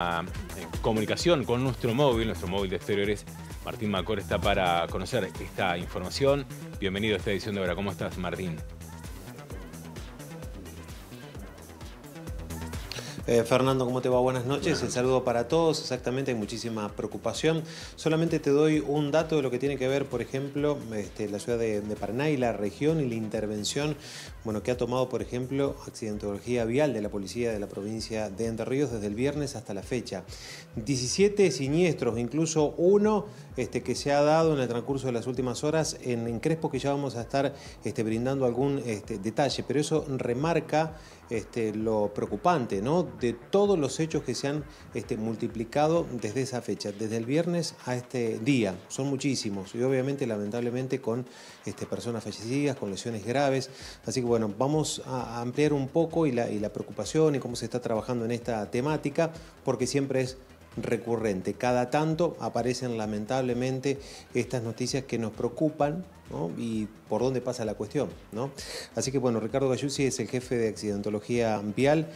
En eh, comunicación con nuestro móvil, nuestro móvil de exteriores. Martín Macor está para conocer esta información. Bienvenido a esta edición de ahora. ¿Cómo estás, Martín? Eh, Fernando, ¿cómo te va? Buenas noches. El saludo para todos. Exactamente, hay muchísima preocupación. Solamente te doy un dato de lo que tiene que ver, por ejemplo, este, la ciudad de, Paraná y la región y la intervención bueno, que ha tomado, por ejemplo, accidentología vial de la policía de la provincia de Entre Ríos desde el viernes hasta la fecha. 17 siniestros, incluso uno este, que se ha dado en el transcurso de las últimas horas en, Crespo, que ya vamos a estar este, brindando algún este, detalle, pero eso remarca este, lo preocupante, ¿no? de todos los hechos que se han este, multiplicado desde esa fecha, desde el viernes a este día. Son muchísimos y obviamente lamentablemente con este, personas fallecidas, con lesiones graves. Así que bueno, vamos a ampliar un poco y la, preocupación y cómo se está trabajando en esta temática, porque siempre es recurrente. Cada tanto aparecen lamentablemente estas noticias que nos preocupan y por dónde pasa la cuestión. ¿no? Así que bueno, Ricardo Galluzzi es el jefe de accidentología vial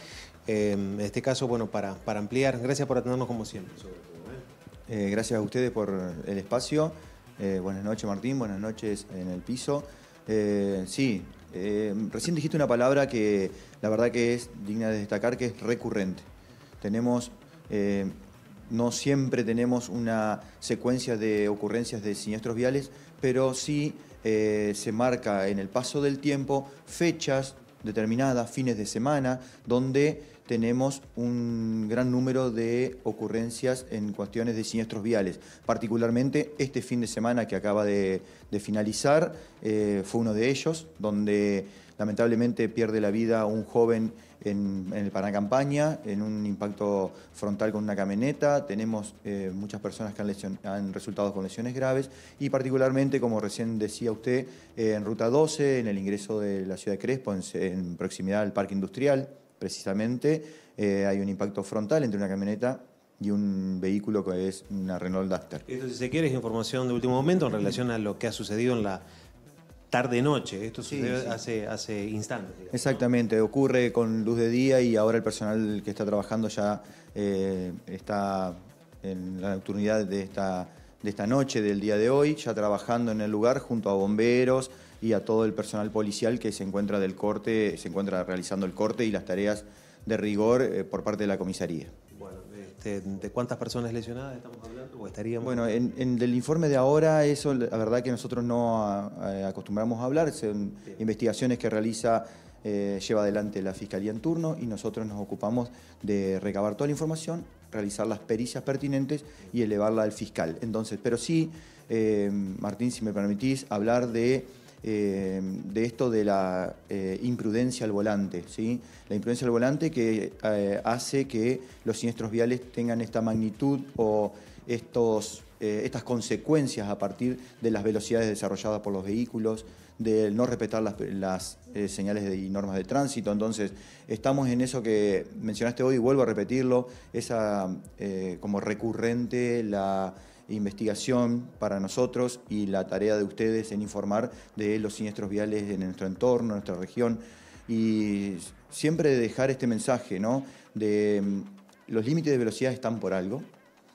Em, en este caso, bueno, para, para ampliar, gracias por atendernos como siempre. Eh, gracias a ustedes por el espacio. Eh, buenas noches, Martín. Buenas noches en el piso. Eh, sí, em, recién dijiste una palabra que la verdad que es digna de destacar, que es recurrente. Tenemos, em, no siempre tenemos una secuencia de ocurrencias de siniestros viales, pero sí se marca en el paso del tiempo fechas determinadas, fines de semana, donde tenemos un gran número de ocurrencias en cuestiones de siniestros viales. Particularmente este fin de semana que acaba de, finalizar eh, fue uno de ellos, donde lamentablemente pierde la vida un joven en, el Panacampaña, en un impacto frontal con una camioneta. Tenemos eh, muchas personas que han, resultado con lesiones graves y particularmente, como recién decía usted, eh, en Ruta 12, en el ingreso de la ciudad de Crespo, en, proximidad al parque industrial, precisamente, eh, hay un impacto frontal entre una camioneta y un vehículo que es una Renault Duster. Entonces, si se quiere, es información de último momento en relación a lo que ha sucedido en la tarde-noche. Esto sí, Hace, hace instantes. Exactamente, ocurre con luz de día y ahora el personal que está trabajando ya eh, está en la nocturnidad de esta, de esta noche, del día de hoy, ya trabajando en el lugar junto a bomberos y a todo el personal policial que se encuentra del corte, se encuentra realizando el corte y las tareas de rigor eh, por parte de la comisaría. Bueno, este, ¿de cuántas personas lesionadas estamos hablando? Bueno, en, el informe de ahora, eso la verdad que nosotros no ah, eh, acostumbramos a hablar, son investigaciones que realiza, eh, lleva adelante la Fiscalía en turno y nosotros nos ocupamos de recabar toda la información, realizar las pericias pertinentes y elevarla al fiscal. Entonces, pero sí, eh, Martín, si me permitís, hablar de... de esto de la imprudencia al volante. ¿sí? La imprudencia al volante que hace que los siniestros viales tengan esta magnitud o estos, eh, estas consecuencias a partir de las velocidades desarrolladas por los vehículos, de no respetar las, eh, señales y normas de tránsito. Entonces, estamos en eso que mencionaste hoy, y vuelvo a repetirlo, esa eh, como recurrente la investigación para nosotros y la tarea de ustedes en informar de los siniestros viales en nuestro entorno, en nuestra región, y siempre dejar este mensaje, ¿no? De mm, los límites de velocidad están por algo,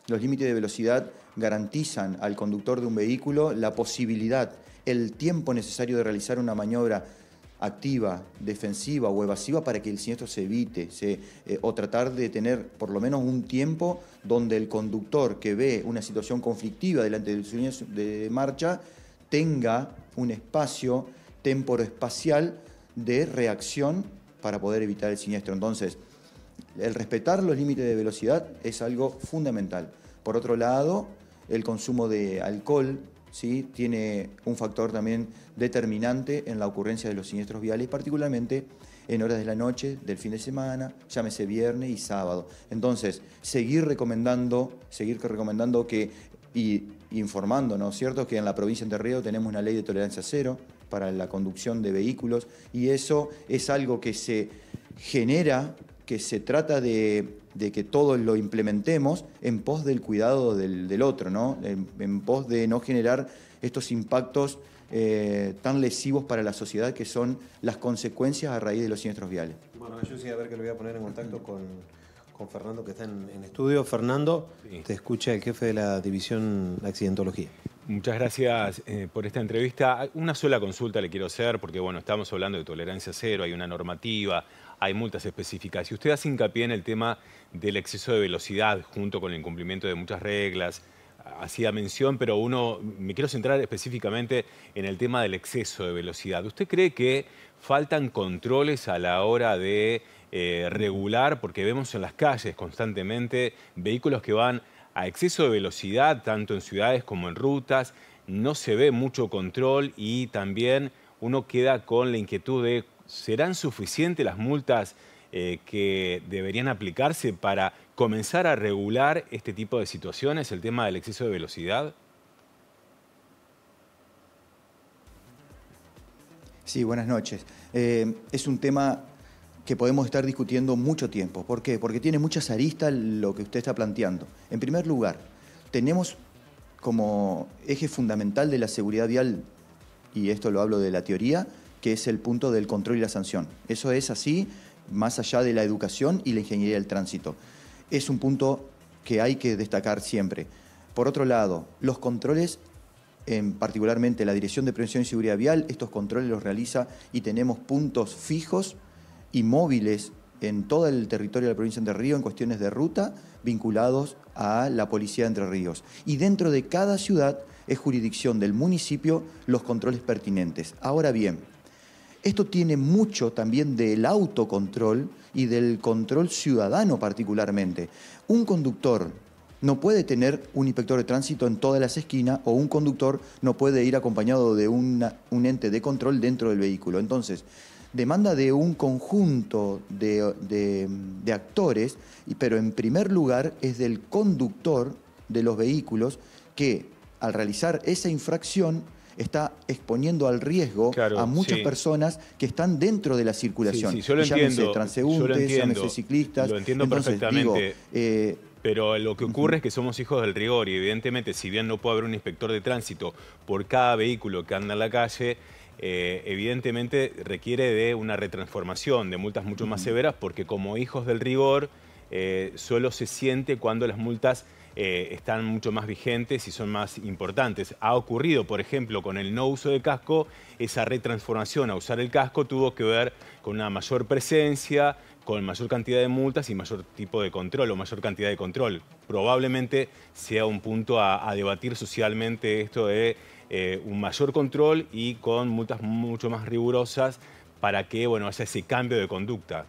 los límites de velocidad garantizan al conductor de un vehículo la posibilidad, el tiempo necesario de realizar una maniobra activa, defensiva o evasiva para que el siniestro se evite, eh, o tratar de tener por lo menos un tiempo donde el conductor que ve una situación conflictiva delante de su línea de marcha tenga un espacio temporoespacial de reacción para poder evitar el siniestro. Entonces, el respetar los límites de velocidad es algo fundamental. Por otro lado, el consumo de alcohol ¿sí? tiene un factor también determinante en la ocurrencia de los siniestros viales, particularmente en horas de la noche, del fin de semana, llámese viernes y sábado. Entonces, seguir recomendando, seguir recomendando que y informando, ¿no es cierto?, que en la provincia de Río tenemos una ley de tolerancia cero para la conducción de vehículos y eso es algo que se genera que se trata de, que todos lo implementemos en pos del cuidado del, otro, ¿no? En, pos de no generar estos impactos eh, tan lesivos para la sociedad que son las consecuencias a raíz de los siniestros viales. Bueno, yo sí, a ver que lo voy a poner en contacto con, Fernando que está en, estudio. Fernando, te escucha el jefe de la división accidentología. Muchas gracias eh, por esta entrevista. Una sola consulta le quiero hacer, porque bueno, estamos hablando de tolerancia cero, hay una normativa, hay multas específicas. Y usted hace hincapié en el tema del exceso de velocidad junto con el incumplimiento de muchas reglas. Hacía mención, pero uno, me quiero centrar específicamente en el tema del exceso de velocidad. ¿Usted cree que faltan controles a la hora de eh, regular? Porque vemos en las calles constantemente vehículos que van a exceso de velocidad, tanto en ciudades como en rutas. No se ve mucho control y también uno queda con la inquietud de ¿serán suficientes las multas eh, que deberían aplicarse para comenzar a regular este tipo de situaciones, el tema del exceso de velocidad? Sí, buenas noches. Eh, es un tema que podemos estar discutiendo mucho tiempo. ¿Por qué? Porque tiene muchas aristas lo que usted está planteando. En primer lugar, tenemos como eje fundamental de la seguridad vial, y esto lo hablo de la teoría, que es el punto del control y la sanción. Eso es así, más allá de la educación y la ingeniería del tránsito. Es un punto que hay que destacar siempre. Por otro lado, los controles, en particularmente la Dirección de Prevención y Seguridad Vial, estos controles los realiza y tenemos puntos fijos y móviles en todo el territorio de la provincia de Entre Ríos en cuestiones de ruta vinculados a la policía de Entre Ríos. Y dentro de cada ciudad es jurisdicción del municipio los controles pertinentes. Ahora bien, esto tiene mucho también del autocontrol y del control ciudadano particularmente. Un conductor no puede tener un inspector de tránsito en todas las esquinas o un conductor no puede ir acompañado de un ente de control dentro del vehículo. Entonces, demanda de un conjunto de actores, pero en primer lugar es del conductor de los vehículos que al realizar esa infracción está exponiendo al riesgo a muchas personas que están dentro de la circulación. Sí, yo lo entiendo. Transeúntes, yo lo ciclistas. Lo entiendo perfectamente. Eh, pero lo que ocurre es que somos hijos del rigor y evidentemente, si bien no puede haber un inspector de tránsito por cada vehículo que anda en la calle, eh, evidentemente requiere de una retransformación, de multas mucho más severas, porque como hijos del rigor, eh, solo se siente cuando las multas eh, están mucho más vigentes y son más importantes. Ha ocurrido, por ejemplo, con el no uso de casco, esa retransformación a usar el casco tuvo que ver con una mayor presencia, con mayor cantidad de multas y mayor tipo de control o mayor cantidad de control. Probablemente sea un punto a, debatir socialmente esto de eh, un mayor control y con multas mucho más rigurosas para que bueno, haya ese cambio de conducta.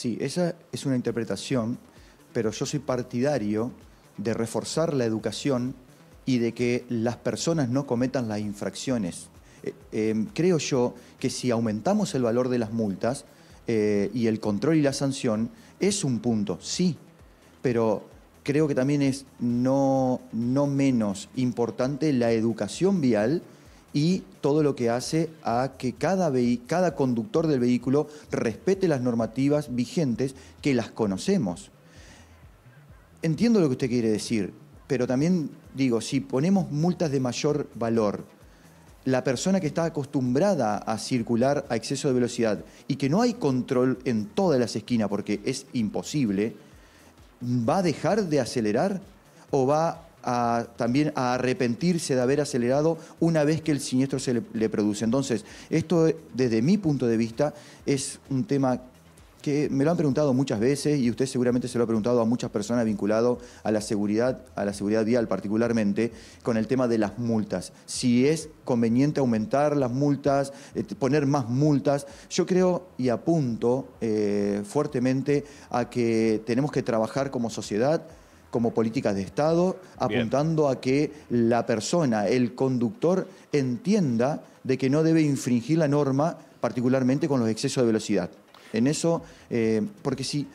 Sí, esa es una interpretación, pero yo soy partidario de reforzar la educación y de que las personas no cometan las infracciones. Eh, eh, creo yo que si aumentamos el valor de las multas eh, y el control y la sanción, es un punto, sí, pero creo que también es no menos importante la educación vial y todo lo que hace a que cada, cada conductor del vehículo respete las normativas vigentes que las conocemos. Entiendo lo que usted quiere decir, pero también digo, si ponemos multas de mayor valor, la persona que está acostumbrada a circular a exceso de velocidad y que no hay control en todas las esquinas porque es imposible, ¿va a dejar de acelerar o va a a, también a arrepentirse de haber acelerado una vez que el siniestro se le, produce. Entonces, esto desde mi punto de vista es un tema que me lo han preguntado muchas veces y usted seguramente se lo ha preguntado a muchas personas vinculado a la seguridad, a la seguridad vial particularmente, con el tema de las multas. Si es conveniente aumentar las multas, eh, poner más multas, yo creo y apunto eh, fuertemente a que tenemos que trabajar como sociedad como políticas de Estado, apuntando a que la persona, el conductor, entienda de que no debe infringir la norma, particularmente con los excesos de velocidad. En eso, eh, porque si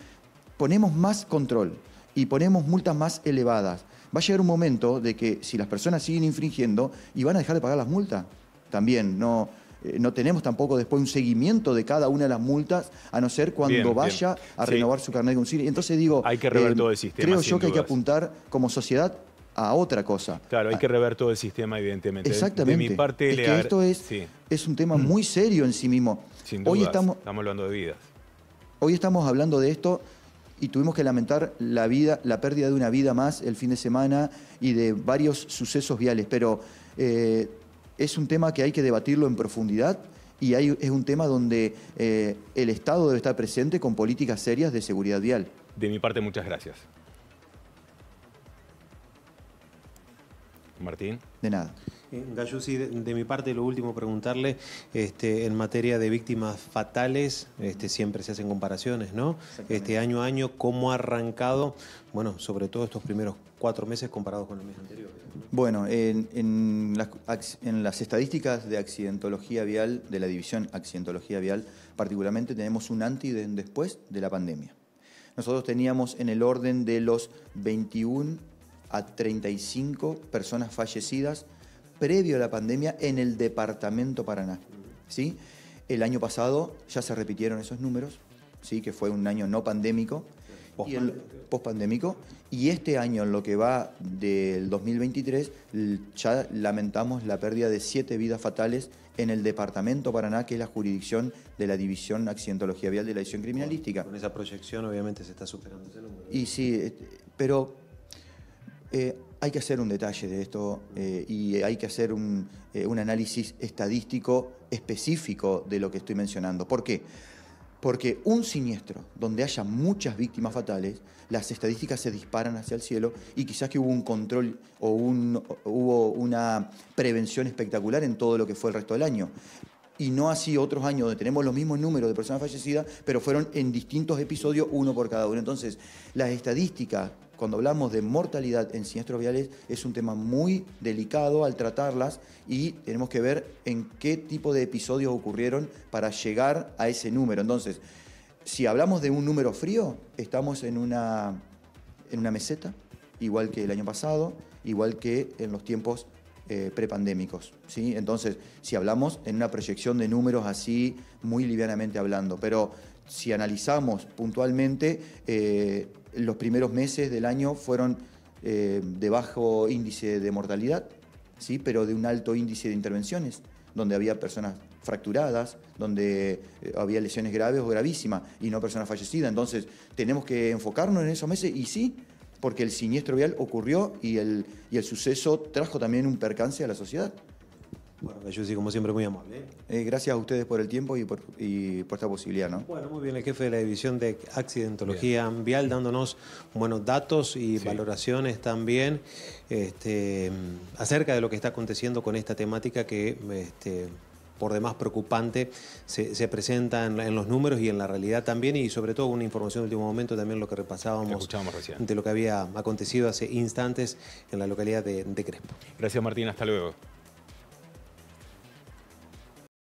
ponemos más control y ponemos multas más elevadas, va a llegar un momento de que si las personas siguen infringiendo y van a dejar de pagar las multas, también no eh, no tenemos tampoco después un seguimiento de cada una de las multas, a no ser cuando vaya a renovar su carnet de conducir. Entonces digo, hay que rever eh, todo el sistema. Creo yo que hay que apuntar como sociedad a otra cosa. Claro, hay ah. que rever todo el sistema, evidentemente. Exactamente. De mi parte, es que esto es, es un tema muy serio en sí mismo. Sin hoy estamos, estamos hablando de vidas. Hoy estamos hablando de esto y tuvimos que lamentar la vida, la pérdida de una vida más el fin de semana y de varios sucesos viales. Pero eh, es un tema que hay que debatirlo en profundidad y es un tema donde eh, el Estado debe estar presente con políticas serias de seguridad vial. De mi parte, muchas gracias. Martín. De nada. Eh, Gallusi, de mi parte, lo último preguntarle, este, en materia de víctimas fatales, este, siempre se hacen comparaciones, ¿no? Este año a año, ¿cómo ha arrancado, bueno, sobre todo estos primeros cuatro meses comparados con los meses anterior? Bueno, en, las, estadísticas de accidentología vial, de la división accidentología vial, particularmente tenemos un antes y después de la pandemia. Nosotros teníamos en el orden de los 21 a 35 personas fallecidas previo a la pandemia en el departamento Paraná. ¿sí? El año pasado ya se repitieron esos números, ¿sí? que fue un año no pandémico, post-pandémico, y, este año, en lo que va del 2023, ya lamentamos la pérdida de siete vidas fatales en el departamento Paraná, que es la jurisdicción de la División Accidentología Vial de la División Criminalística. Con esa proyección obviamente se está superando ese número. Y sí, este, pero eh, hay que hacer un detalle de esto eh, y hay que hacer eh, un, análisis estadístico específico de lo que estoy mencionando. ¿Por qué? Porque un siniestro donde haya muchas víctimas fatales, las estadísticas se disparan hacia el cielo y quizás que hubo un control o hubo una prevención espectacular en todo lo que fue el resto del año y no así otros años donde tenemos los mismos números de personas fallecidas, pero fueron en distintos episodios, uno por cada uno. Entonces, las estadísticas cuando hablamos de mortalidad en siniestros viales es un tema muy delicado al tratarlas y tenemos que ver en qué tipo de episodios ocurrieron para llegar a ese número. Entonces, si hablamos de un número frío, estamos en una, en una meseta, igual que el año pasado, igual que en los tiempos eh, prepandémicos. ¿sí? Entonces, si hablamos en una proyección de números así, muy livianamente hablando, pero si analizamos puntualmente, eh, los primeros meses del año fueron eh, de bajo índice de mortalidad, ¿sí? pero de un alto índice de intervenciones, donde había personas fracturadas, donde eh, había lesiones graves o gravísimas y no personas fallecidas. Entonces, tenemos que enfocarnos en esos meses y sí, porque el siniestro vial ocurrió y el, y el suceso trajo también un percance a la sociedad. Bueno, sí, como siempre, muy amable. Eh, gracias a ustedes por el tiempo y por, esta posibilidad, ¿no? Bueno, muy bien, el jefe de la división de accidentología Ambial, dándonos buenos datos y valoraciones también este, acerca de lo que está aconteciendo con esta temática que este, por demás preocupante se, presenta en, los números y en la realidad también y sobre todo una información de último momento también lo que repasábamos de lo que había acontecido hace instantes en la localidad de, de Crespo. Gracias Martín, hasta luego.